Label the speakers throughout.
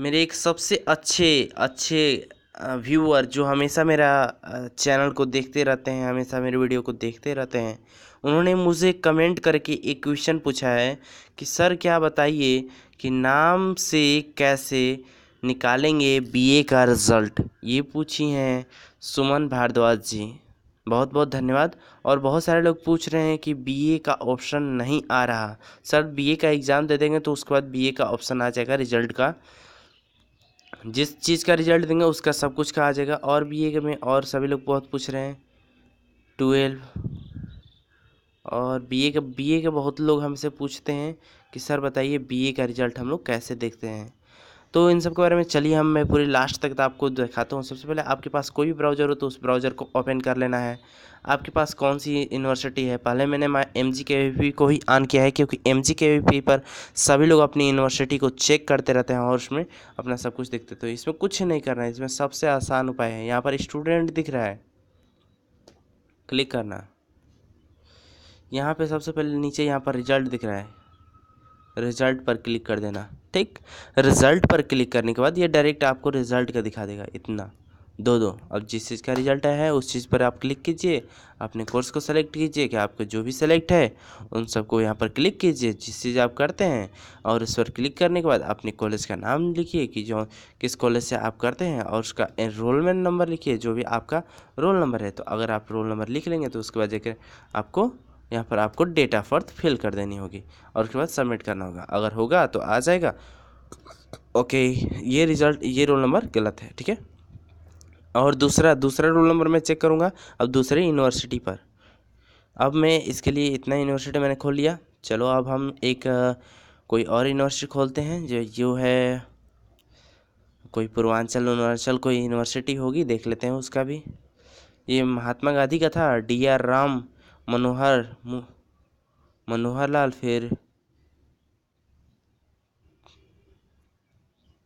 Speaker 1: मेरे एक सबसे अच्छे अच्छे व्यूअर जो हमेशा मेरा चैनल को देखते रहते हैं हमेशा मेरे वीडियो को देखते रहते हैं उन्होंने मुझे कमेंट करके एक क्वेश्चन पूछा है कि सर क्या बताइए कि नाम से कैसे निकालेंगे बीए का रिज़ल्ट ये पूछी हैं सुमन भारद्वाज जी बहुत बहुत धन्यवाद और बहुत सारे लोग पूछ रहे हैं कि बीए का ऑप्शन नहीं आ रहा सर बीए का एग्ज़ाम दे देंगे तो उसके बाद बीए का ऑप्शन आ जाएगा रिजल्ट का जिस चीज़ का रिजल्ट देंगे उसका सब कुछ का आ जाएगा और बी ए में और सभी लोग बहुत पूछ रहे हैं ट्वेल्व और बी ए का बी ए का बहुत लोग हमसे पूछते हैं कि सर बताइए बी ए का रिजल्ट हम लोग कैसे देखते हैं तो इन सब के बारे में चलिए हम मैं पूरी लास्ट तक तो आपको दिखाता हूँ सबसे पहले आपके पास कोई भी ब्राउज़र हो तो उस ब्राउज़र को ओपन कर लेना है आपके पास कौन सी यूनिवर्सिटी है पहले मैंने मैं एम जी के वी पी को ही ऑन किया है क्योंकि एम जी के वी पी पर सभी लोग अपनी यूनिवर्सिटी को चेक करते रहते हैं और उसमें अपना सब कुछ देखते तो इसमें कुछ ही नहीं करना है इसमें सबसे आसान उपाय है यहाँ पर स्टूडेंट दिख रहा है क्लिक करना यहाँ पे सबसे पहले नीचे यहाँ पर रिजल्ट दिख रहा है रिज़ल्ट पर क्लिक कर देना ठीक रिज़ल्ट पर क्लिक करने के बाद ये डायरेक्ट आपको रिज़ल्ट का दिखा देगा इतना दो दो अब जिस चीज़ का रिज़ल्ट आया है उस चीज़ पर आप क्लिक कीजिए अपने कोर्स को सेलेक्ट कीजिए कि आपको जो भी सेलेक्ट है उन सबको यहाँ पर क्लिक कीजिए जिस चीज़ आप करते हैं और उस पर क्लिक करने के बाद अपने कॉलेज का नाम लिखिए कि जो किस कॉलेज से आप करते हैं और उसका एनरोलमेंट नंबर लिखिए जो भी आपका रोल नंबर है तो अगर आप रोल नंबर लिख लेंगे तो उसके बाद जाकर आपको यहाँ पर आपको डेट ऑफ बर्थ फिल कर देनी होगी और उसके बाद सबमिट करना होगा अगर होगा तो आ जाएगा ओके ये रिजल्ट ये रोल नंबर गलत है ठीक है और दूसरा दूसरा रोल नंबर मैं चेक करूँगा अब दूसरे यूनिवर्सिटी पर अब मैं इसके लिए इतना यूनिवर्सिटी मैंने खोल लिया चलो अब हम एक कोई और यूनिवर्सिटी खोलते हैं जो यू है कोई पूर्वांचल अरुणाचल कोई यूनिवर्सिटी होगी देख लेते हैं उसका भी ये महात्मा गांधी का था डी आर राम मनोहर मनोहर लाल फिर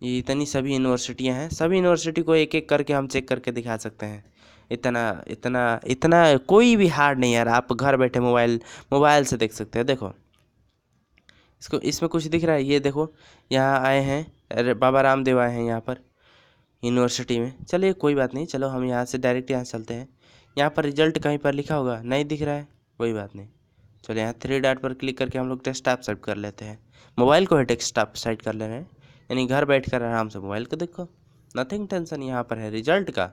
Speaker 1: ये इतनी सभी यूनिवर्सिटियाँ हैं सभी यूनिवर्सिटी को एक एक करके हम चेक करके दिखा सकते हैं इतना इतना इतना कोई भी हार्ड नहीं यार आप घर बैठे मोबाइल मोबाइल से देख सकते हैं देखो इसको इसमें कुछ दिख रहा है ये देखो यहाँ आए हैं बाबा रामदेव आए हैं यहाँ पर यूनिवर्सिटी में चलिए कोई बात नहीं चलो हम यहाँ से डायरेक्ट यहाँ चलते हैं यहाँ पर रिजल्ट कहीं पर लिखा होगा नहीं दिख रहा है कोई बात नहीं चलो यहाँ थ्री डॉट पर क्लिक करके हम लोग डेस्कटॉप सेट कर लेते हैं मोबाइल को है डेस्कटॉप साइड कर ले रहे हैं यानी घर बैठ कर आराम से मोबाइल को देखो नथिंग टेंशन यहाँ पर है रिजल्ट का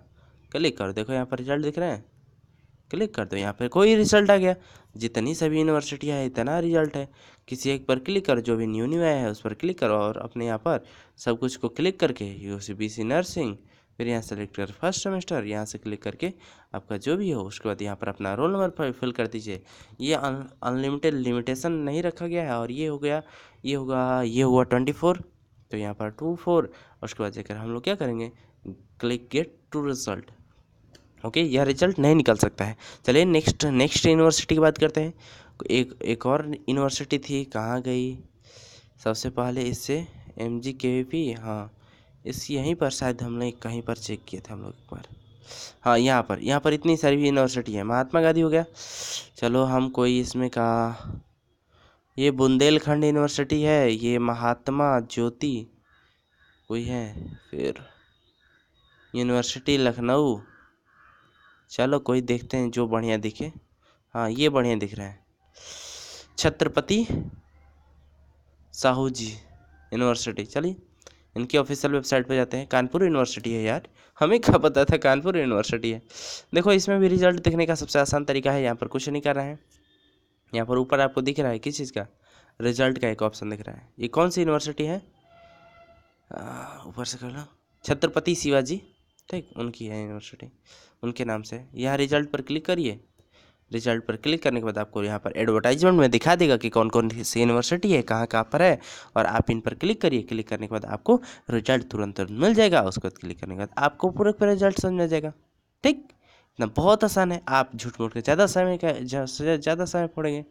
Speaker 1: क्लिक करो देखो यहाँ पर रिजल्ट दिख रहे हैं क्लिक कर दो यहाँ पर कोई रिजल्ट आ गया जितनी सभी यूनिवर्सिटियाँ हैं इतना रिजल्ट है किसी एक पर क्लिक करो जो भी न्यू न्यू आया है उस पर क्लिक करो और अपने यहाँ पर सब कुछ को क्लिक करके U C B C nursing फिर यहाँ सेलेक्ट कर फर्स्ट सेमेस्टर यहाँ से क्लिक करके आपका जो भी हो उसके बाद यहाँ पर अपना रोल नंबर फिल कर दीजिए ये अनलिमिटेड लिमिटेशन नहीं रखा गया है और ये हो गया ये होगा ये हुआ ट्वेंटी फोर तो यहाँ पर टू फोर उसके बाद जाकर हम लोग क्या करेंगे click get to result okay यह रिजल्ट नहीं निकल सकता है चलिए नेक्स्ट नेक्स्ट यूनिवर्सिटी की बात करते हैं एक एक और यूनिवर्सिटी थी कहाँ गई सबसे पहले इससे एम जी के वी पी हाँ इस यहीं पर शायद हमने कहीं पर चेक किए थे हम लोग एक बार हाँ यहाँ पर यहाँ पर इतनी सारी भी यूनिवर्सिटी है महात्मा गांधी हो गया चलो हम कोई इसमें का ये बुंदेलखंड यूनिवर्सिटी है ये महात्मा ज्योति कोई है फिर यूनिवर्सिटी लखनऊ चलो कोई देखते हैं जो बढ़िया दिखे हाँ ये बढ़िया दिख रहा है छत्रपति साहू जी यूनिवर्सिटी चलिए इनकी ऑफिशियल वेबसाइट पर जाते हैं कानपुर यूनिवर्सिटी है यार हमें क्या पता था कानपुर यूनिवर्सिटी है देखो इसमें भी रिजल्ट देखने का सबसे आसान तरीका है यहाँ पर कुछ नहीं कर रहे हैं यहाँ पर ऊपर आपको दिख रहा है किस चीज़ का रिजल्ट का एक ऑप्शन दिख रहा है ये कौन सी यूनिवर्सिटी है ऊपर से कर लो छत्रपति शिवाजी ठीक उनकी है यूनिवर्सिटी उनके नाम से यहाँ रिजल्ट पर क्लिक करिए रिजल्ट पर क्लिक करने के बाद आपको यहाँ पर एडवर्टाइजमेंट में दिखा देगा कि कौन कौन सी यूनिवर्सिटी है कहाँ कहाँ पर है और आप इन पर क्लिक करिए क्लिक करने के बाद आपको रिजल्ट तुरंत तुरंत मिल जाएगा उसके बाद क्लिक करने के बाद आपको पूरा पूरा रिजल्ट समझ आ जाएगा ठीक इतना बहुत आसान है आप झूठ मूठ के ज़्यादा समय का ज़्यादा समय पड़ेंगे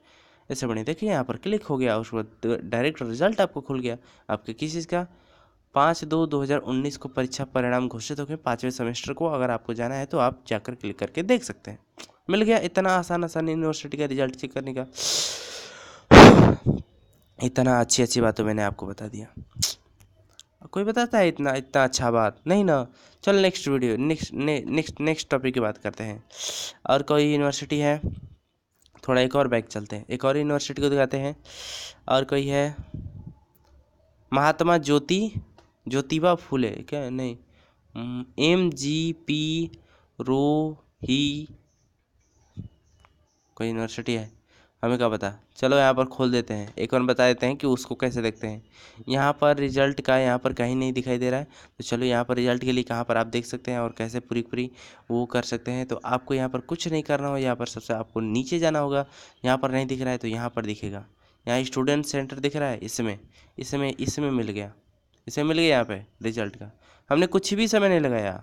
Speaker 1: ऐसे बढ़िया देखिए यहाँ पर क्लिक हो गया उसके बाद डायरेक्ट रिजल्ट आपको खुल गया आपके किस चीज़ का पाँच दो दो हज़ार उन्नीस को परीक्षा परिणाम घोषित हो गए पाँचवें सेमेस्टर को अगर आपको जाना है तो आप जाकर क्लिक करके देख सकते हैं मिल गया इतना आसान आसान यूनिवर्सिटी का रिजल्ट चेक करने का इतना अच्छी अच्छी बातों मैंने आपको बता दिया कोई बताता है इतना इतना अच्छा बात नहीं ना चल next video next next next topic की बात करते हैं और कोई यूनिवर्सिटी है थोड़ा एक और बैग चलते हैं एक और यूनिवर्सिटी को दिखाते हैं और कोई है महात्मा ज्योति ज्योतिबा फूले क्या नहीं एम जी पी रो ही कोई यूनिवर्सिटी है हमें क्या पता चलो यहाँ पर खोल देते हैं एक बार बता देते हैं कि उसको कैसे देखते हैं यहाँ पर रिजल्ट का यहाँ पर कहीं नहीं दिखाई दे रहा है तो चलो यहाँ पर रिजल्ट के लिए कहाँ पर आप देख सकते हैं और कैसे पूरी पूरी वो कर सकते हैं तो आपको यहाँ पर कुछ नहीं करना हो यहाँ पर सबसे आपको नीचे जाना होगा यहाँ पर नहीं दिख रहा है तो यहाँ पर दिखेगा यहाँ स्टूडेंट सेंटर दिख रहा है इसमें इसमें इसमें मिल गया इसमें मिल गया यहाँ पर रिजल्ट का हमने कुछ भी समय नहीं लगाया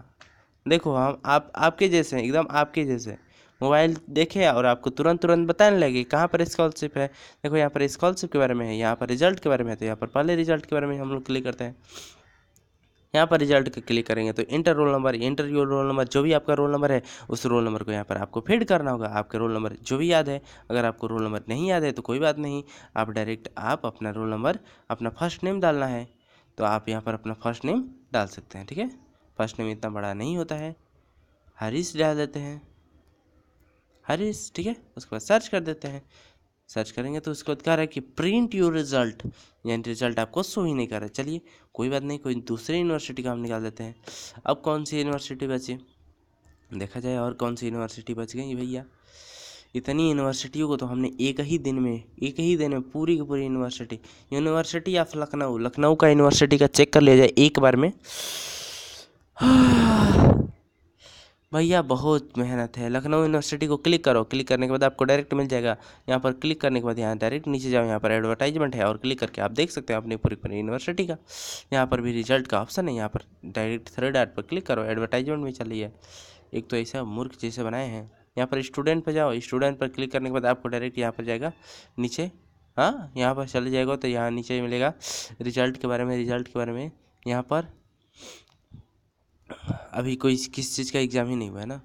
Speaker 1: देखो हम आप आपके जैसे एकदम आपके जैसे मोबाइल देखे और आपको तुरंत तुरंत बताने लगे कहाँ पर स्कॉलरशिप है देखो यहाँ पर स्कॉलरशिप के बारे में है यहाँ पर रिजल्ट के बारे में है तो यहाँ पर पहले रिजल्ट के बारे में हम लोग क्लिक करते हैं यहाँ पर रिजल्ट का क्लिक करेंगे तो enter roll number enter roll number जो भी आपका रोल नंबर है उस रोल नंबर को यहाँ पर आपको फीड करना होगा आपके रोल नंबर जो भी याद है अगर आपको रोल नंबर नहीं याद है तो कोई बात नहीं आप डायरेक्ट आप अपना रोल नंबर अपना फर्स्ट नेम डालना है तो आप यहाँ पर अपना फर्स्ट नेम डाल सकते हैं ठीक है फर्स्ट नेम इतना बड़ा नहीं होता है हरीश डाल देते हैं हरीश ठीक है उसके बाद सर्च कर देते हैं सर्च करेंगे तो उसके बाद कह रहा है कि प्रिंट योर रिजल्ट यानी रिजल्ट आपको शो ही नहीं कर रहा चलिए कोई बात नहीं कोई दूसरे यूनिवर्सिटी का हम निकाल देते हैं अब कौन सी यूनिवर्सिटी बची देखा जाए और कौन सी यूनिवर्सिटी बच गई भैया इतनी यूनिवर्सिटियों को तो हमने एक ही दिन में एक ही दिन में पूरी की पूरी university university of Lucknow Lucknow का यूनिवर्सिटी का चेक कर लिया जाए एक बार में भैया बहुत मेहनत है लखनऊ यूनिवर्सिटी को क्लिक करो क्लिक करने के बाद आपको डायरेक्ट मिल जाएगा यहाँ पर क्लिक करने के बाद यहाँ डायरेक्ट नीचे जाओ यहाँ पर एडवर्टाइजमेंट है और क्लिक करके आप देख सकते हैं अपनी पूरी पूरी यूनिवर्सिटी का यहाँ पर भी रिजल्ट का ऑप्शन है यहाँ पर डायरेक्ट थर्ड आर्ट पर क्लिक करो एडवर्टाइजमेंट में चल रही है एक तो ऐसा मूर्ख जैसे बनाए हैं यहाँ पर स्टूडेंट पर जाओ स्टूडेंट पर क्लिक करने के बाद आपको डायरेक्ट यहाँ पर जाएगा नीचे हाँ यहाँ पर चले जाएगा तो यहाँ नीचे मिलेगा रिजल्ट के बारे में रिजल्ट के बारे में यहाँ पर अभी कोई किस चीज़ का एग्ज़ाम ही नहीं हुआ है ना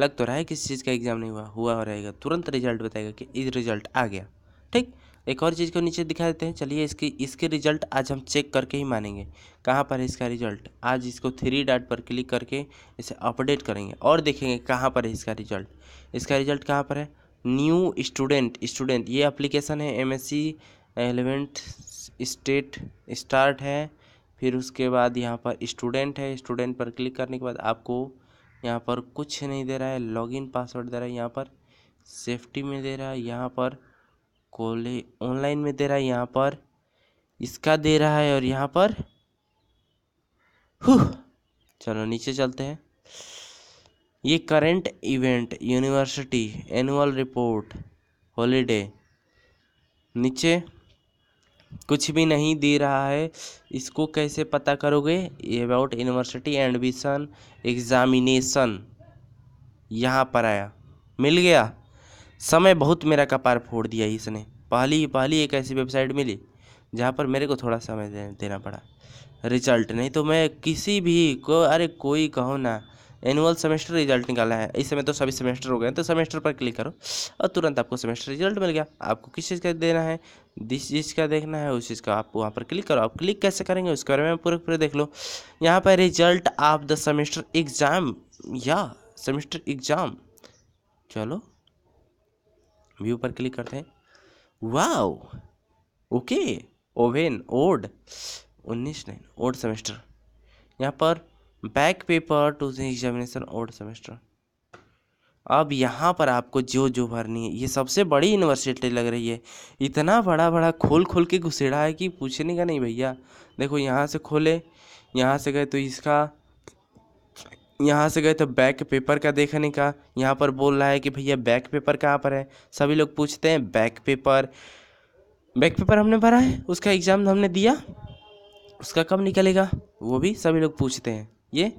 Speaker 1: लग तो रहा है किस चीज़ का एग्ज़ाम नहीं हुआ हुआ रहेगा तुरंत रिजल्ट बताएगा कि इस रिजल्ट आ गया ठीक एक और चीज़ को नीचे दिखा देते हैं चलिए इसकी इसके रिजल्ट आज हम चेक करके ही मानेंगे कहाँ पर है इसका रिजल्ट आज इसको थ्री डॉट पर क्लिक करके इसे अपडेट करेंगे और देखेंगे कहाँ पर है इसका रिजल्ट इसका रिजल्ट कहाँ पर है न्यू स्टूडेंट स्टूडेंट ये एप्लीकेशन है M S C eleventh state start है फिर उसके बाद यहाँ पर स्टूडेंट है स्टूडेंट पर क्लिक करने के बाद आपको यहाँ पर कुछ नहीं दे रहा है लॉगिन पासवर्ड दे रहा है यहाँ पर सेफ्टी में दे रहा है यहाँ पर कॉले ऑनलाइन में दे रहा है यहाँ पर इसका दे रहा है और यहाँ पर चलो नीचे चलते हैं ये current event university annual report holiday नीचे कुछ भी नहीं दे रहा है इसको कैसे पता करोगे अबाउट यूनिवर्सिटी एडमिशन एग्ज़ामिनेसन यहाँ पर आया मिल गया समय बहुत मेरा कपार फोड़ दिया इसने पहली ही पहली एक ऐसी वेबसाइट मिली जहाँ पर मेरे को थोड़ा समय देना पड़ा रिजल्ट नहीं तो मैं किसी भी को अरे कोई कहो ना एनुअल सेमेस्टर रिजल्ट निकाला है इस समय तो सभी सेमेस्टर हो गए तो सेमेस्टर पर क्लिक करो और तुरंत आपको सेमेस्टर रिजल्ट मिल गया आपको किस चीज़ का देना है जिस चीज़ का देखना है उस चीज़ का आप वहाँ पर क्लिक करो आप क्लिक कैसे करेंगे उसके बारे में पूरे पूरे देख लो यहाँ पर result of the semester exam या सेमेस्टर एग्ज़ाम चलो व्यू पर क्लिक करते हैं वाओ ओके ओवेन ओड उन्नीस नाइन ओड सेमेस्टर यहाँ पर back paper to the examination old semester अब यहाँ पर आपको जो जो भरनी है ये सबसे बड़ी यूनिवर्सिटी लग रही है इतना बड़ा बड़ा खोल खोल के घुसेड़ा है कि पूछने का नहीं भैया देखो यहाँ से खोले यहाँ से गए तो इसका यहाँ से गए तो बैक पेपर का देखने का यहाँ पर बोल रहा है कि भैया बैक पेपर कहाँ पर है सभी लोग पूछते हैं बैक पेपर बैक पेपर हमने भरा है उसका एग्ज़ाम हमने दिया उसका कब निकलेगा वो भी सभी लोग पूछते हैं ये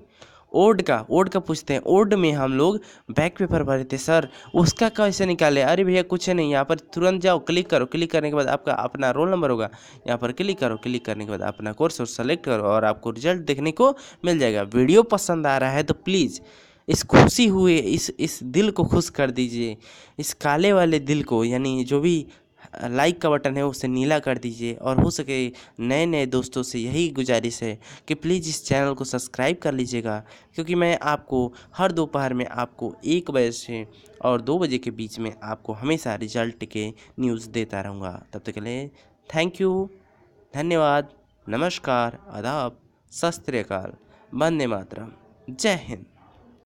Speaker 1: ओड का ओड का पूछते हैं ओड में हम लोग बैक पेपर भरे थे सर उसका कैसे निकाले अरे भैया कुछ है नहीं यहाँ पर तुरंत जाओ क्लिक करो क्लिक करने के बाद आपका अपना रोल नंबर होगा यहाँ पर क्लिक करो क्लिक करने के बाद अपना कोर्स और सेलेक्ट करो और आपको रिजल्ट देखने को मिल जाएगा वीडियो पसंद आ रहा है तो प्लीज़ इस खुशी हुए इस इस दिल को खुश कर दीजिए इस काले वाले दिल को यानी जो भी लाइक का बटन है उसे नीला कर दीजिए और हो सके नए नए दोस्तों से यही गुजारिश है कि प्लीज़ इस चैनल को सब्सक्राइब कर लीजिएगा क्योंकि मैं आपको हर दोपहर में आपको एक बजे से और दो बजे के बीच में आपको हमेशा रिजल्ट के न्यूज़ देता रहूँगा तब तक के लिए थैंक यू धन्यवाद नमस्कार आदाब सत श्रीकाल वंदे मातरम जय हिंद